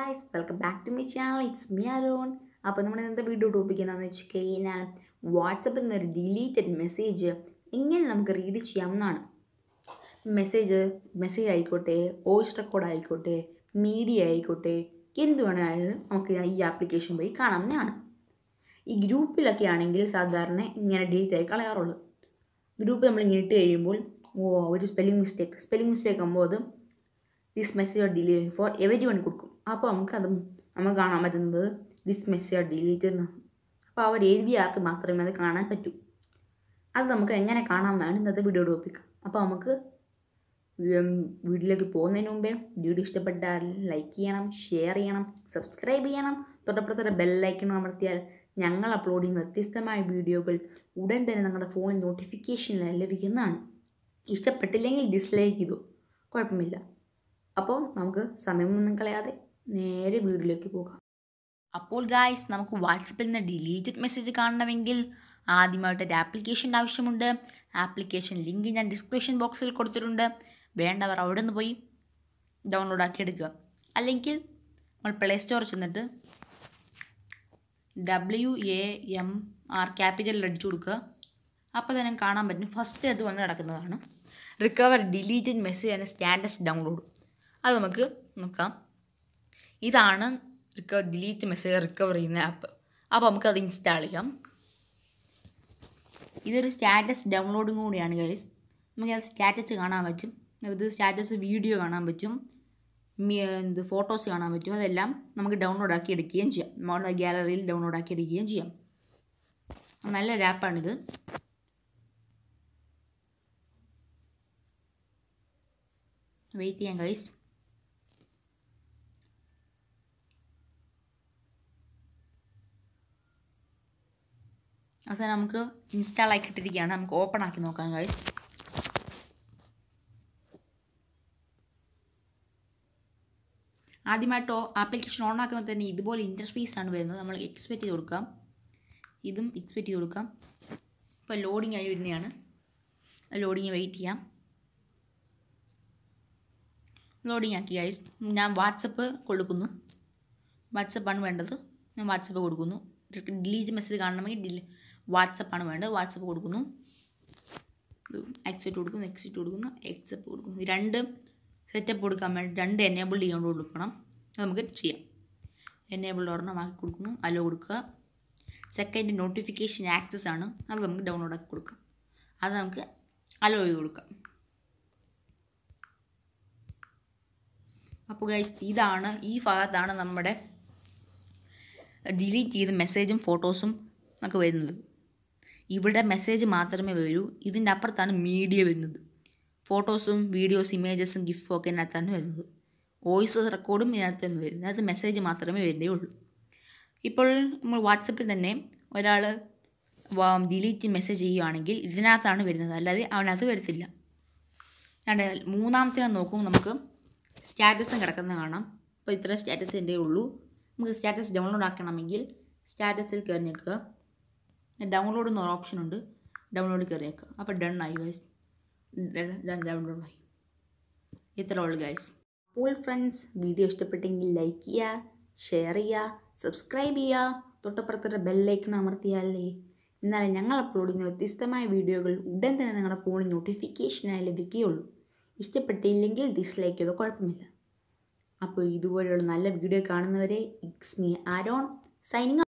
guys welcome back to my channel it's me Aaron അപ്പോൾ നമ്മൾ ഇന്നത്തെ വീഡിയോ ടോപ്പിക് എന്താണെന്ന് വെച്ച് കഴിഞ്ഞാൽ വാട്സപ്പിൽ നിന്നൊരു ഡിലീറ്റഡ് മെസ്സേജ് എങ്ങനെ നമുക്ക് റീഡ് ചെയ്യാമെന്നാണ് മെസ്സേജ് മെസ്സേജ് ആയിക്കോട്ടെ വോയിസ് റെക്കോർഡ് ആയിക്കോട്ടെ മീഡിയ ആയിക്കോട്ടെ എന്ത് വേണമെങ്കിലും നമുക്ക് ഈ ആപ്ലിക്കേഷൻ വഴി കാണാവുന്നതാണ് ഈ ഗ്രൂപ്പിലൊക്കെ ആണെങ്കിൽ സാധാരണ ഇങ്ങനെ ഡിലീറ്റ് ആയി കളയാറുള്ളൂ ഗ്രൂപ്പ് നമ്മൾ ഇങ്ങനെ ഇട്ട് കഴിയുമ്പോൾ ഓ ഒരു സ്പെല്ലിംഗ് മിസ്റ്റേക്ക് സ്പെല്ലിംഗ് മിസ്റ്റേക്ക് ആകുമ്പോൾ അത് this message or delete for everyone കൊടുക്കും അപ്പോൾ നമുക്കത് നമുക്ക് കാണാൻ പറ്റുന്നത് ദിസ് മെസ്സേജ് ആർ ഡിലീറ്റ് എന്നാണ് അപ്പോൾ അവർ എഴുതിയ ആർക്ക് മാത്രമേ അത് കാണാൻ പറ്റൂ അത് നമുക്ക് എങ്ങനെ കാണാമെന്നാണ് ഇന്നത്തെ വീഡിയോ ടോപ്പിക് അപ്പോൾ നമുക്ക് വീട്ടിലേക്ക് പോകുന്നതിന് മുമ്പേ വീഡിയോ ഇഷ്ടപ്പെട്ടാൽ ലൈക്ക് ചെയ്യണം ഷെയർ ചെയ്യണം സബ്സ്ക്രൈബ് ചെയ്യണം തൊട്ടപ്പുറത്തെ ബെല്ലൈക്കണം അമർത്തിയാൽ ഞങ്ങൾ അപ്ലോഡ് ചെയ്യുന്ന വ്യത്യസ്തമായ വീഡിയോകൾ ഉടൻ തന്നെ നിങ്ങളുടെ ഫോണിൽ നോട്ടിഫിക്കേഷൻ ലഭിക്കുന്നതാണ് ഇഷ്ടപ്പെട്ടില്ലെങ്കിൽ ഡിസ്ലൈക്ക് ചെയ്തു കുഴപ്പമില്ല അപ്പോൾ നമുക്ക് സമയമൊന്നും കളയാതെ നേരെ വീട്ടിലേക്ക് പോകാം അപ്പോൾ ഗായ്സ് നമുക്ക് വാട്സപ്പിൽ നിന്ന് ഡിലീറ്റഡ് മെസ്സേജ് കാണണമെങ്കിൽ ആദ്യമായിട്ട് ഒരു ആപ്ലിക്കേഷൻ്റെ ആവശ്യമുണ്ട് ആപ്ലിക്കേഷൻ ലിങ്ക് ഞാൻ ഡിസ്ക്രിപ്ഷൻ ബോക്സിൽ കൊടുത്തിട്ടുണ്ട് വേണ്ടവർ അവിടെ നിന്ന് പോയി ഡൗൺലോഡ് ആക്കി എടുക്കുക അല്ലെങ്കിൽ നമ്മൾ പ്ലേ സ്റ്റോറിൽ ചെന്നിട്ട് ഡബ്ല്യു എ എം ആർ ക്യാപിറ്റലിൽ അടിച്ചു കൊടുക്കുക അപ്പോൾ തന്നെ കാണാൻ പറ്റും ഫസ്റ്റ് അത് വന്ന് കിടക്കുന്നതാണ് recover deleted message and status download അത് നമുക്ക് നോക്കാം ഇതാണ് റിക്കവർ ഡിലീറ്റ് മെസ്സേജ് റിക്കവർ ചെയ്യുന്ന ആപ്പ് അപ്പോൾ നമുക്ക് അത് ഇൻസ്റ്റാൾ ചെയ്യാം ഇതൊരു സ്റ്റാറ്റസ് ഡൗൺലോഡും കൂടിയാണ് ഗൈസ് നമുക്ക് അത് സ്റ്റാറ്റസ് കാണാൻ പറ്റും ഇത് സ്റ്റാറ്റസ് വീഡിയോ കാണാൻ പറ്റും എന്ത് ഫോട്ടോസ് കാണാൻ പറ്റും അതെല്ലാം നമുക്ക് ഡൗൺലോഡ് ആക്കി എടുക്കുകയും ചെയ്യാം നമ്മുടെ ഗ്യാലറിയിൽ ഡൗൺലോഡ് ആക്കി എടുക്കുകയും ചെയ്യാം നല്ലൊരു ആപ്പാണിത് വെയിറ്റ് ചെയ്യാം ഗൈസ് അവസാനം നമുക്ക് ഇൻസ്റ്റാൾ ആക്കിയിട്ടിരിക്കുകയാണ് നമുക്ക് ഓപ്പൺ ആക്കി നോക്കാം ഗൈസ് ആദ്യമായിട്ട് ആപ്ലിക്കേഷൻ ഓൺ ആക്കുമ്പോൾ തന്നെ ഇതുപോലെ ഇൻ്റർഫേസ് ആണ് വരുന്നത് നമ്മൾ എക്സ്പെക്റ്റ് ചെയ്ത് കൊടുക്കാം ഇതും എക്സ്പെക്റ്റ് ചെയ്ത് കൊടുക്കാം ഇപ്പോൾ ലോഡിങ് ആയി വരുന്നതാണ് ലോഡിങ് വെയിറ്റ് ചെയ്യാം ലോഡിങ് ആക്കി ഗൈസ് ഞാൻ വാട്സപ്പ് കൊടുക്കുന്നു വാട്സപ്പാണ് വേണ്ടത് ഞാൻ വാട്സപ്പ് കൊടുക്കുന്നു ഡിലീറ്റ് മെസ്സേജ് കാണണമെങ്കിൽ ഡിലീറ്റ് വാട്സപ്പാണ് വേണ്ടത് വാട്സപ്പ് കൊടുക്കുന്നു ആക്സെപ്റ്റ് കൊടുക്കുന്നു എക്സിറ്റ് കൊടുക്കുന്നു എക്സെപ്റ്റ് കൊടുക്കുന്നു രണ്ട് സെറ്റപ്പ് കൊടുക്കാൻ വേണ്ടി രണ്ട് എനേബിൾ ചെയ്യാണ്ട് കൊടുക്കണം അത് നമുക്ക് ചെയ്യാം എനേബിൾ ഒരെണ്ണം ആക്കി കൊടുക്കുന്നു അലോ കൊടുക്കുക സെക്കൻഡ് നോട്ടിഫിക്കേഷൻ ആക്സസ് ആണ് അത് നമുക്ക് ഡൗൺലോഡ് ആക്കി കൊടുക്കാം അത് നമുക്ക് അലോ ചെയ്ത് കൊടുക്കാം അപ്പോൾ ഇതാണ് ഈ ഭാഗത്താണ് നമ്മുടെ ഡിലീറ്റ് ചെയ്ത മെസ്സേജും ഫോട്ടോസും ഒക്കെ വരുന്നത് ഇവിടെ മെസ്സേജ് മാത്രമേ വരൂ ഇതിൻ്റെ അപ്പുറത്താണ് മീഡിയ വരുന്നത് ഫോട്ടോസും വീഡിയോസ് ഇമേജസും ഗിഫ്റ്റും ഒക്കെ ഇതിനകത്താണ് വരുന്നത് വോയിസ് റെക്കോർഡും ഇതിനകത്ത് തന്നെ വരുന്നത് അതിനകത്ത് മെസ്സേജ് മാത്രമേ ഉള്ളൂ ഇപ്പോൾ നമ്മൾ വാട്സപ്പിൽ തന്നെ ഒരാൾ ഡിലീറ്റ് മെസ്സേജ് ചെയ്യുകയാണെങ്കിൽ ഇതിനകത്താണ് വരുന്നത് അല്ലാതെ അവനകത്ത് വരത്തില്ല മൂന്നാമത്തേനെ നോക്കുമ്പോൾ നമുക്ക് സ്റ്റാറ്റസും കിടക്കുന്നത് കാണാം ഇപ്പോൾ ഇത്ര സ്റ്റാറ്റസ് എൻ്റെ ഉള്ളൂ നമുക്ക് സ്റ്റാറ്റസ് ഡൗൺലോഡ് ആക്കണമെങ്കിൽ സ്റ്റാറ്റസിൽ കയറി നിൽക്കുക ഡൗൺലോഡ് എന്നൊരു ഓപ്ഷൻ ഉണ്ട് ഡൗൺലോഡ് കയറിയേക്കാം അപ്പോൾ ഡൺ ആയി ഗൈസ് ഡൗൺലോഡ് ആയി ഇത്ര ഉള്ളു ഗൈസ് അപ്പോൾ ഫ്രണ്ട്സ് വീഡിയോ ഇഷ്ടപ്പെട്ടെങ്കിൽ ലൈക്ക് ചെയ്യുക ഷെയർ ചെയ്യുക സബ്സ്ക്രൈബ് ചെയ്യുക തൊട്ടപ്പുറത്തൊരു ബെല്ലൈക്കൺ അമർത്തിയാലേ എന്നാലേ ഞങ്ങൾ അപ്ലോഡ് ചെയ്യുന്ന വ്യത്യസ്തമായ വീഡിയോകൾ ഉടൻ തന്നെ നിങ്ങളുടെ ഫോണിൽ നോട്ടിഫിക്കേഷനായി ലഭിക്കുകയുള്ളൂ ഇഷ്ടപ്പെട്ടില്ലെങ്കിൽ ഡിസ്ലൈക്ക് ചെയ്തോ കുഴപ്പമില്ല അപ്പോൾ ഇതുപോലെയുള്ള നല്ല വീഡിയോ കാണുന്നവരെ ഇക്സ് മീ ആരോൺ സൈനിങ്